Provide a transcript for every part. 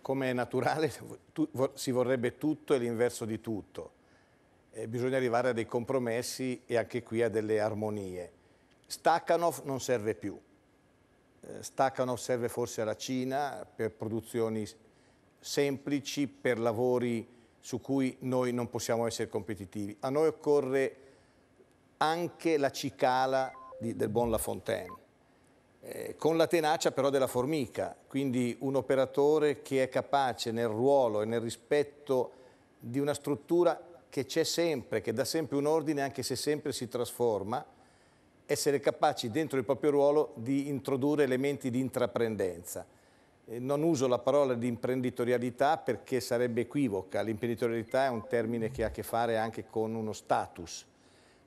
come è naturale, si vorrebbe tutto e l'inverso di tutto. Eh, bisogna arrivare a dei compromessi e anche qui a delle armonie. Stakhanov non serve più. Eh, Stakhanov serve forse alla Cina per produzioni semplici, per lavori su cui noi non possiamo essere competitivi. A noi occorre anche la cicala di, del Bon La Fontaine eh, con la tenacia però della formica, quindi un operatore che è capace nel ruolo e nel rispetto di una struttura che c'è sempre, che dà sempre un ordine anche se sempre si trasforma, essere capaci dentro il proprio ruolo di introdurre elementi di intraprendenza. Eh, non uso la parola di imprenditorialità perché sarebbe equivoca, l'imprenditorialità è un termine che ha a che fare anche con uno status,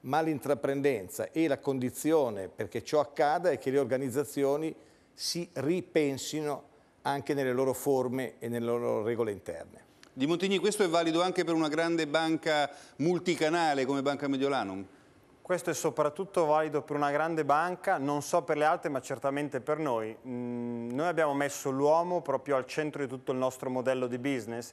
ma l'intraprendenza e la condizione perché ciò accada è che le organizzazioni si ripensino anche nelle loro forme e nelle loro regole interne. Di Montigny questo è valido anche per una grande banca multicanale come Banca Mediolanum? Questo è soprattutto valido per una grande banca, non so per le altre ma certamente per noi. Mm, noi abbiamo messo l'uomo proprio al centro di tutto il nostro modello di business,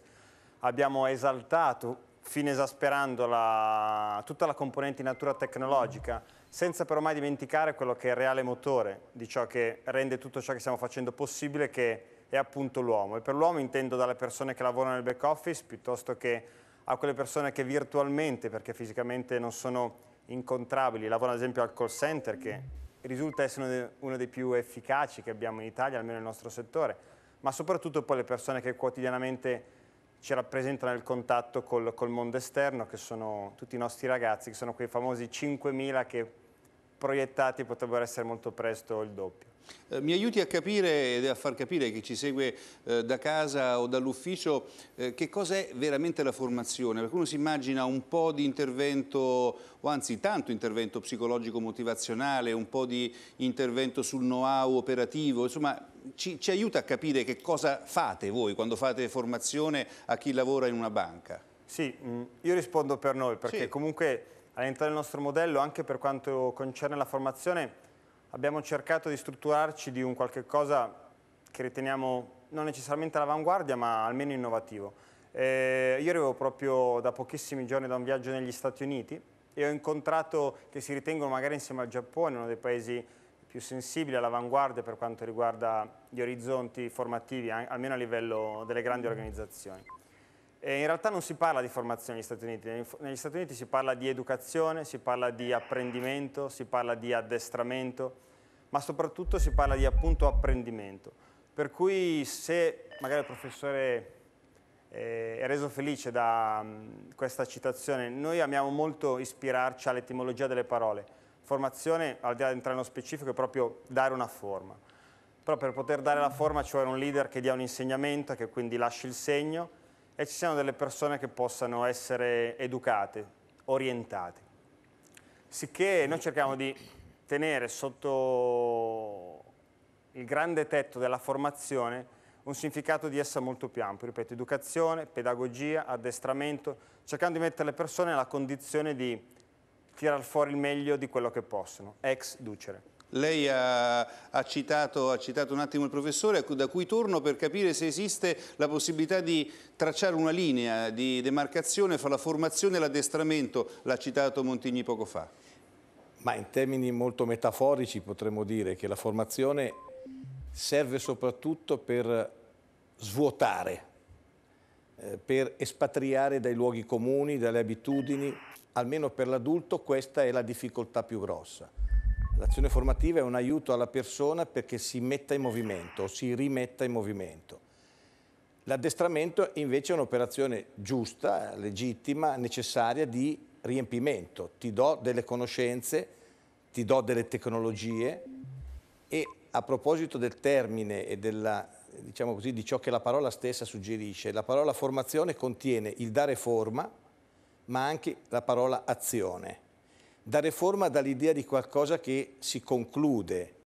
abbiamo esaltato fine esasperando la, tutta la componente di natura tecnologica, senza però mai dimenticare quello che è il reale motore di ciò che rende tutto ciò che stiamo facendo possibile, che è appunto l'uomo. E per l'uomo intendo dalle persone che lavorano nel back office piuttosto che a quelle persone che virtualmente, perché fisicamente non sono incontrabili, lavorano ad esempio al call center, che risulta essere uno dei più efficaci che abbiamo in Italia, almeno nel nostro settore, ma soprattutto poi le persone che quotidianamente ci rappresentano il contatto col, col mondo esterno, che sono tutti i nostri ragazzi, che sono quei famosi 5.000 che proiettati potrebbero essere molto presto il doppio. Eh, mi aiuti a capire e a far capire chi ci segue eh, da casa o dall'ufficio eh, che cos'è veramente la formazione, perché uno si immagina un po' di intervento, o anzi tanto intervento psicologico-motivazionale, un po' di intervento sul know-how operativo, insomma ci, ci aiuta a capire che cosa fate voi quando fate formazione a chi lavora in una banca? Sì, mm, io rispondo per noi perché sì. comunque All'interno del nostro modello, anche per quanto concerne la formazione, abbiamo cercato di strutturarci di un qualche cosa che riteniamo non necessariamente all'avanguardia, ma almeno innovativo. Eh, io arrivo proprio da pochissimi giorni da un viaggio negli Stati Uniti e ho incontrato che si ritengono magari insieme al Giappone uno dei paesi più sensibili all'avanguardia per quanto riguarda gli orizzonti formativi, almeno a livello delle grandi mm. organizzazioni. Eh, in realtà non si parla di formazione negli Stati Uniti, negli Stati Uniti si parla di educazione, si parla di apprendimento, si parla di addestramento, ma soprattutto si parla di appunto apprendimento. Per cui se magari il professore eh, è reso felice da mm, questa citazione, noi amiamo molto ispirarci all'etimologia delle parole. Formazione, al di là di entrare nello specifico, è proprio dare una forma. Però per poter dare la forma ci cioè vuole un leader che dia un insegnamento, che quindi lasci il segno, e ci siano delle persone che possano essere educate, orientate. Sicché noi cerchiamo di tenere sotto il grande tetto della formazione un significato di essa molto più ampio, ripeto, educazione, pedagogia, addestramento, cercando di mettere le persone nella condizione di tirar fuori il meglio di quello che possono, ex ducere. Lei ha, ha, citato, ha, citato, un attimo il professore, da cui torno per capire se esiste la possibilità di tracciare una linea di demarcazione fra la formazione e l'addestramento, l'ha citato Montigni poco fa. Ma in termini molto metaforici potremmo dire che la formazione serve soprattutto per svuotare, eh, per espatriare dai luoghi comuni, dalle abitudini, almeno per l'adulto questa è la difficoltà più grossa L'azione formativa è un aiuto alla persona perché si metta in movimento, si rimetta in movimento. L'addestramento invece è un'operazione giusta, legittima, necessaria di riempimento. Ti do delle conoscenze, ti do delle tecnologie e a proposito del termine e della, diciamo così, di ciò che la parola stessa suggerisce, la parola formazione contiene il dare forma ma anche la parola azione dare forma dall'idea di qualcosa che si conclude,